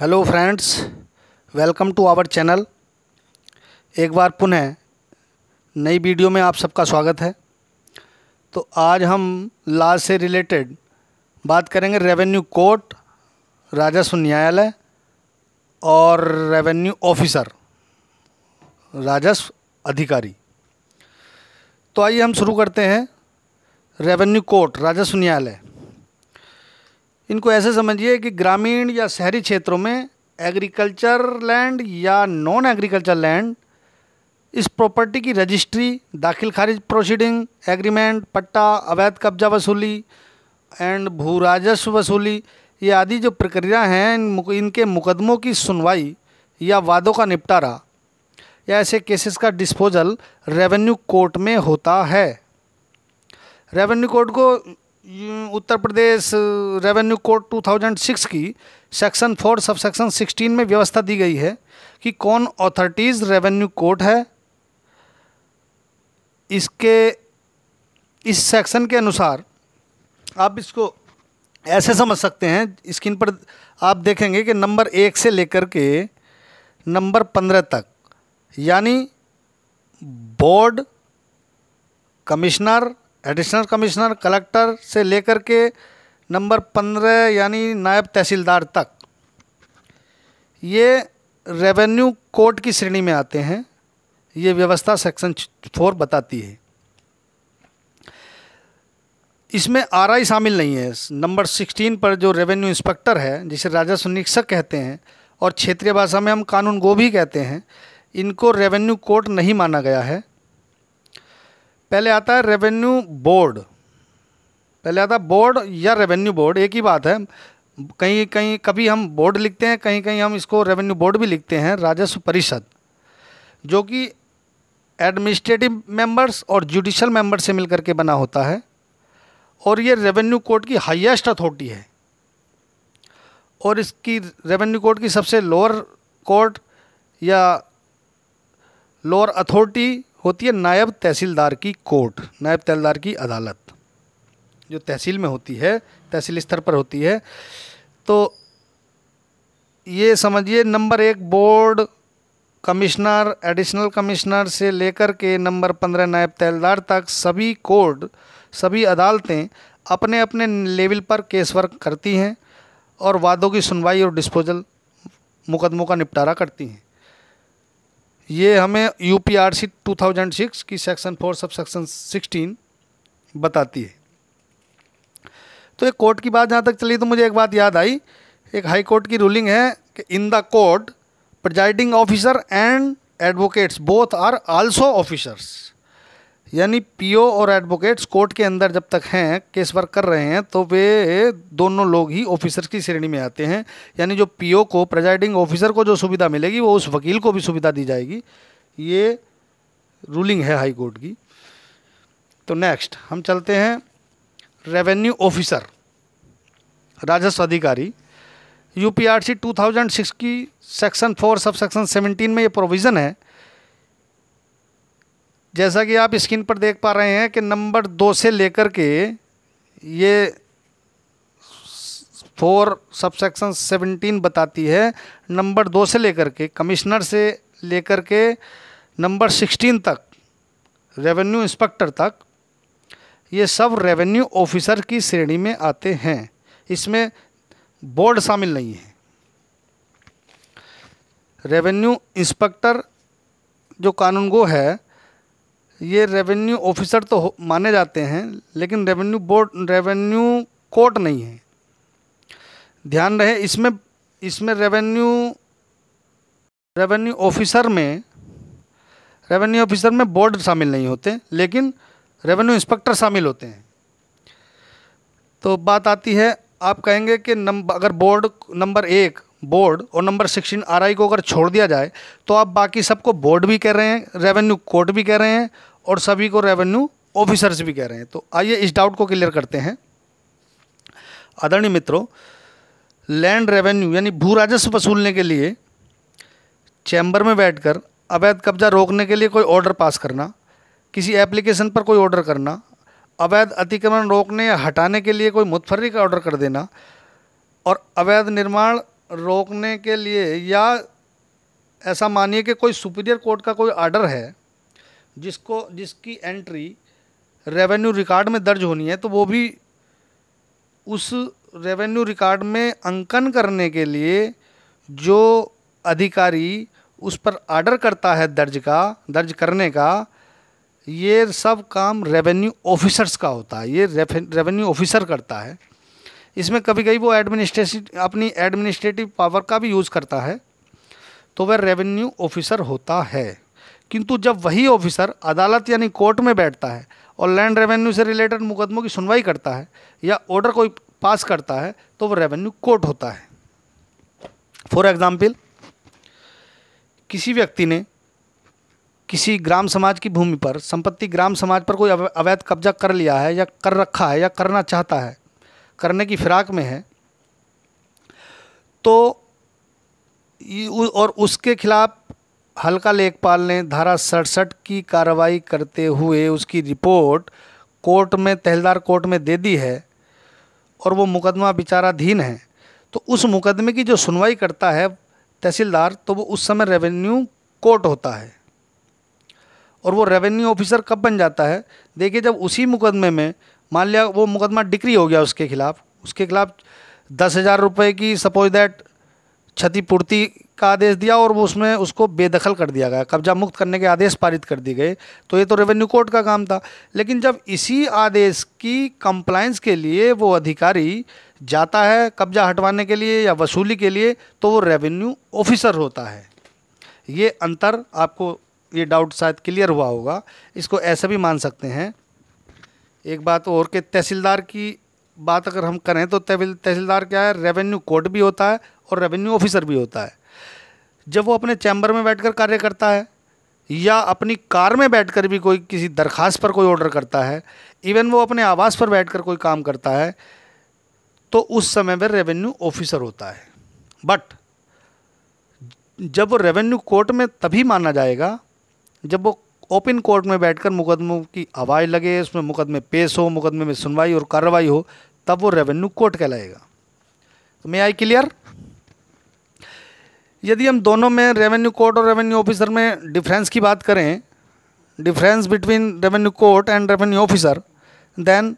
hello friends welcome to our channel एक बार पुनः नई वीडियो में आप सबका स्वागत है तो आज हम लॉ से रिलेटेड बात करेंगे रेवेन्यू कोर्ट राजस्व न्यायालय और रेवेन्यू ऑफिसर राजस्व अधिकारी तो आइए हम शुरू करते हैं रेवेन्यू कोर्ट राजस्व न्यायालय इनको ऐसे समझिए कि ग्रामीण या शहरी क्षेत्रों में एग्रीकल्चर लैंड या नॉन एग्रीकल्चर लैंड इस प्रॉपर्टी की रजिस्ट्री दाखिल खारिज प्रोसीडिंग एग्रीमेंट पट्टा अवैध कब्जा वसूली एंड भू राजस्व वसूली ये आदि जो प्रक्रिया हैं इनके मुकदमों की सुनवाई या वादों का निपटारा या ऐसे केसेस का डिस्पोजल रेवेन्यू कोर्ट में होता है रेवेन्यू कोर्ट को उत्तर प्रदेश रेवेन्यू कोड 2006 की section four sub section sixteen में व्यवस्था दी गई है कि कौन अथॉरिटीज़ रेवेन्यू कोड है इसके इस सेक्शन के अनुसार आप इसको ऐसे समझ सकते हैं स्क्रीन पर आप देखेंगे कि नंबर एक से लेकर के नंबर पंद्रह तक यानी board commissioner additional commissioner collector से लेकर के नंबर पंद्रह यानी नायब तहसीलदार तक ये रेवेन्यू कोर्ट की श्रेणी में आते हैं ये व्यवस्था सेक्शन फोर बताती है इसमें आर आई शामिल नहीं है नंबर सिक्सटीन पर जो रेवेन्यू इंस्पेक्टर है जिसे राजस्व निरीक्षक कहते हैं और क्षेत्रीय भाषा में हम कानून गो भी कहते हैं इनको रेवेन्यू कोर्ट नहीं माना गया है पहले आता है रेवेन्यू बोर्ड पहले आता बोर्ड या रेवेन्यू बोर्ड एक ही बात है कहीं कहीं कभी हम बोर्ड लिखते हैं कहीं कहीं हम इसको रेवेन्यू बोर्ड भी लिखते हैं राजस्व परिषद जो कि एडमिनिस्ट्रेटिव मेंबर्स और जुडिशल मेंबर्स से मिलकर के बना होता है और ये रेवेन्यू कोर्ट की हाईएस्ट अथॉरिटी है और इसकी रेवेन्यू कोर्ट की सबसे लोअर कोर्ट या लोअर अथॉरिटी होती है नायब तहसीलदार की कोर्ट नायब तहसीलदार की अदालत जो तहसील में होती है तहसील स्तर पर होती है तो ये समझिए नंबर एक बोर्ड कमिश्नर एडिशनल कमिश्नर से लेकर के नंबर पंद्रह नायब तहसीलदार तक सभी कोर्ट सभी अदालतें अपने अपने लेवल पर केस वर्क करती हैं और वादों की सुनवाई और डिस्पोजल मुकदमों का निपटारा करती हैं ये हमें U P R C two thousand six की section four sub section sixteen बताती है तो एक कोर्ट की बात जहाँ तक चली तो मुझे एक बात याद आई एक हाई कोर्ट की रूलिंग है कि in the court presiding officer and advocates both are also officers यानी पीओ और एडवोकेट्स कोर्ट के अंदर जब तक हैं केस वर्क कर रहे हैं तो वे दोनों लोग ही ऑफिसर की श्रेणी में आते हैं यानी जो पीओ को प्रेजाइडिंग ऑफिसर को जो सुविधा मिलेगी वो उस वकील को भी सुविधा दी जाएगी ये रूलिंग है हाई कोर्ट की तो नेक्स्ट हम चलते हैं रेवेन्यू ऑफिसर राजस्व अधिकारी थाउजेंड सिक्स की section four sub section seventeen में ये प्रोविज़न है जैसा कि आप स्क्रीन पर देख पा रहे हैं कि नंबर दो से लेकर के ये फोर सबसेक्शन सेवनटीन बताती है नंबर दो से लेकर के कमिश्नर से लेकर के नंबर सिक्सटीन तक रेवेन्यू इंस्पेक्टर तक ये सब रेवेन्यू ऑफिसर की श्रेणी में आते हैं इसमें बोर्ड शामिल नहीं है रेवेन्यू इंस्पेक्टर जो कानून गो है ये रेवेन्यू ऑफिसर तो माने जाते हैं लेकिन रेवेन्यू बोर्ड रेवेन्यू कोर्ट नहीं है ध्यान रहे इसमें इसमें रेवेन्यू रेवेन्यू ऑफिसर में रेवेन्यू ऑफिसर में बोर्ड शामिल नहीं होते लेकिन रेवेन्यू इंस्पेक्टर शामिल होते हैं तो बात आती है आप कहेंगे कि नंबर अगर बोर्ड नंबर एक बोर्ड और नंबर सिक्सटीन आर को अगर छोड़ दिया जाए तो आप बाकी सबको बोर्ड भी कह रहे हैं रेवेन्यू कोर्ट भी कह रहे हैं और सभी को रेवेन्यू ऑफिसर्स भी कह रहे हैं तो आइए इस डाउट को क्लियर करते हैं आदरणीय मित्रों लैंड रेवेन्यू यानी भू राजस्व वसूलने के लिए चैम्बर में बैठकर अवैध कब्जा रोकने के लिए कोई ऑर्डर पास करना किसी एप्लीकेशन पर कोई ऑर्डर करना अवैध अतिक्रमण रोकने या हटाने के लिए कोई मुतफर्री का ऑर्डर कर देना और अवैध निर्माण रोकने के लिए या ऐसा मानिए कि कोई सुपीरियर कोर्ट का कोई आर्डर है जिसको जिसकी एंट्री रेवेन्यू रिकॉर्ड में दर्ज होनी है तो वो भी उस रेवेन्यू रिकॉर्ड में अंकन करने के लिए जो अधिकारी उस पर आर्डर करता है दर्ज का दर्ज करने का ये सब काम रेवेन्यू ऑफिसर्स का होता है ये रेवेन्यू ऑफिसर करता है इसमें कभी कभी वो एडमिनिस्ट्रेटिव अपनी एडमिनिस्ट्रेटिव पावर का भी यूज़ करता है तो वह रेवेन्यू ऑफिसर होता है किंतु जब वही ऑफिसर अदालत यानी कोर्ट में बैठता है और लैंड रेवेन्यू से रिलेटेड मुकदमों की सुनवाई करता है या ऑर्डर कोई पास करता है तो वो रेवेन्यू कोर्ट होता है फॉर एग्जाम्पल किसी व्यक्ति ने किसी ग्राम समाज की भूमि पर संपत्ति ग्राम समाज पर कोई अवैध कब्जा कर लिया है या कर रखा है या करना चाहता है करने की फिराक में है तो और उसके खिलाफ़ हल्का लेखपाल ने धारा सड़सठ की कार्रवाई करते हुए उसकी रिपोर्ट कोर्ट में तहलदार कोर्ट में दे दी है और वो मुकदमा विचाराधीन है तो उस मुकदमे की जो सुनवाई करता है तहसीलदार तो वो उस समय रेवेन्यू कोर्ट होता है और वो रेवेन्यू ऑफिसर कब बन जाता है देखिए जब उसी मुकदमे में मान लिया वो मुकदमा डिक्री हो गया उसके खिलाफ उसके खिलाफ दस हज़ार रुपये की सपोज दैट क्षतिपूर्ति का आदेश दिया और वो उसमें उसको बेदखल कर दिया गया कब्जा मुक्त करने के आदेश पारित कर दिए गए तो ये तो रेवेन्यू कोर्ट का काम था लेकिन जब इसी आदेश की कंप्लाइंस के लिए वो अधिकारी जाता है कब्जा हटवाने के लिए या वसूली के लिए तो वो रेवेन्यू ऑफिसर होता है ये अंतर आपको ये डाउट शायद क्लियर हुआ होगा इसको ऐसे भी मान सकते हैं एक बात और के तहसीलदार की बात अगर हम करें तो तहसीलदार क्या है रेवेन्यू कोर्ट भी होता है और रेवेन्यू ऑफिसर भी होता है जब वो अपने चैम्बर में बैठकर कार्य करता है या अपनी कार में बैठकर भी कोई किसी दरख्वास्त पर कोई ऑर्डर करता है इवन वो अपने आवास पर बैठकर कोई काम करता है तो उस समय वह रेवेन्यू ऑफिसर होता है बट जब वो रेवेन्यू कोर्ट में तभी माना जाएगा जब वो ओपन कोर्ट में बैठकर मुकदमों की आवाज़ लगे उसमें मुकदमे पेश हो मुकदमे में सुनवाई और कार्रवाई हो तब वो रेवेन्यू कोर्ट कहलाएगा तो मे आई क्लियर यदि हम दोनों में रेवेन्यू कोर्ट और रेवेन्यू ऑफिसर में डिफरेंस की बात करें difference between revenue court and revenue officer then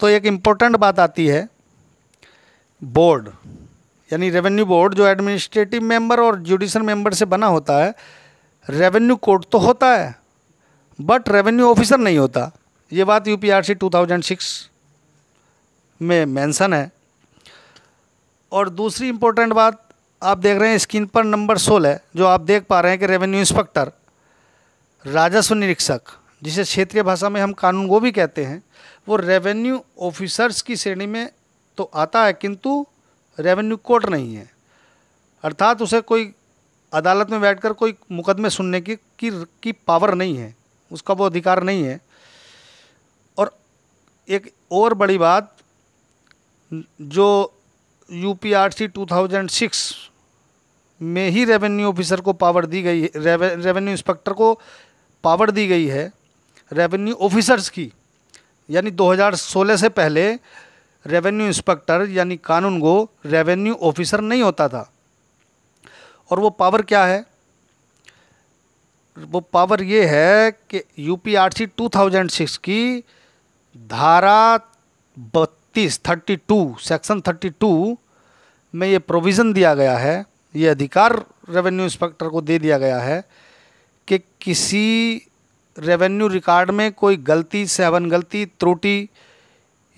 तो एक इम्पोर्टेंट बात आती है बोर्ड यानी रेवेन्यू बोर्ड जो एडमिनिस्ट्रेटिव मेंबर और जुडिशल मेंबर से बना होता है रेवेन्यू कोर्ट तो होता है बट रेवेन्यू ऑफिसर नहीं होता ये बात यू 2006 में मेंशन है और दूसरी इम्पोर्टेंट बात आप देख रहे हैं स्क्रीन पर नंबर सोलह जो आप देख पा रहे हैं कि रेवेन्यू इंस्पेक्टर राजस्व निरीक्षक जिसे क्षेत्रीय भाषा में हम कानून वो भी कहते हैं वो रेवेन्यू ऑफिसर्स की श्रेणी में तो आता है किंतु रेवेन्यू कोर्ट नहीं है अर्थात उसे कोई अदालत में बैठकर कोई मुकदमे सुनने की की, की पावर नहीं है उसका वो अधिकार नहीं है और एक और बड़ी बात जो U P R C two thousand six में ही रेवेन्यू ऑफिसर को पावर दी गई रेवे, रेवेन्यू इंस्पेक्टर को पावर दी गई है रेवेन्यू ऑफिसर्स की यानी 2016 से पहले रेवेन्यू इंस्पेक्टर यानी कानून को रेवेन्यू ऑफिसर नहीं होता था और वो पावर क्या है वो पावर ये है कि यूपीआरसी 2006 की धारा बत्तीस thirty two section thirty two में ये प्रोविज़न दिया गया है ये अधिकार रेवेन्यू इंस्पेक्टर को दे दिया गया है कि किसी रेवेन्यू रिकॉर्ड में कोई गलती सेवन गलती त्रुटि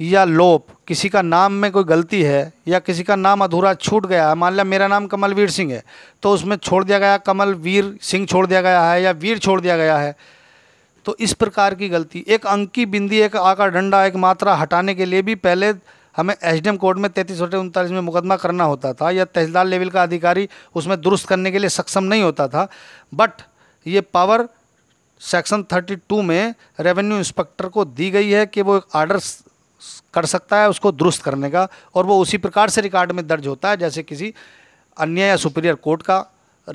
या लोप किसी का नाम में कोई गलती है या किसी का नाम अधूरा छूट गया है मान लिया मेरा नाम कमलवीर सिंह है तो उसमें छोड़ दिया गया कमल वीर सिंह छोड़ दिया गया है या वीर छोड़ दिया गया है तो इस प्रकार की गलती एक अंकी बिंदी एक आकर डंडा एक मात्रा हटाने के लिए भी पहले हमें एसडीएम कोर्ट में तैंतीस सौ उनतालीस में मुकदमा करना होता था या तहसीलदार लेवल का अधिकारी उसमें दुरुस्त करने के लिए सक्षम नहीं होता था बट ये पावर सेक्शन 32 में रेवेन्यू इंस्पेक्टर को दी गई है कि वो एक आर्डर कर सकता है उसको दुरुस्त करने का और वो उसी प्रकार से रिकॉर्ड में दर्ज होता है जैसे किसी अन्य या सुपीरियर कोर्ट का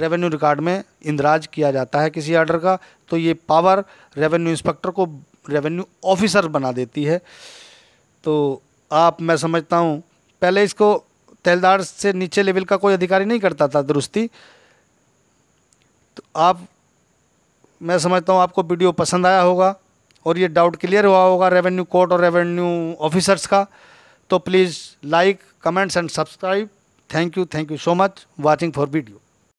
रेवेन्यू रिकॉर्ड में इंदराज किया जाता है किसी आर्डर का तो ये पावर रेवेन्यू इंस्पेक्टर को रेवेन्यू ऑफिसर बना देती है तो आप मैं समझता हूँ पहले इसको तहलदार से नीचे लेवल का कोई अधिकारी नहीं करता था दुरुस्ती तो आप मैं समझता हूँ आपको वीडियो पसंद आया होगा और ये डाउट क्लियर हुआ होगा रेवेन्यू कोर्ट और रेवेन्यू ऑफिसर्स का तो please like comments and subscribe thank you thank you so much watching for video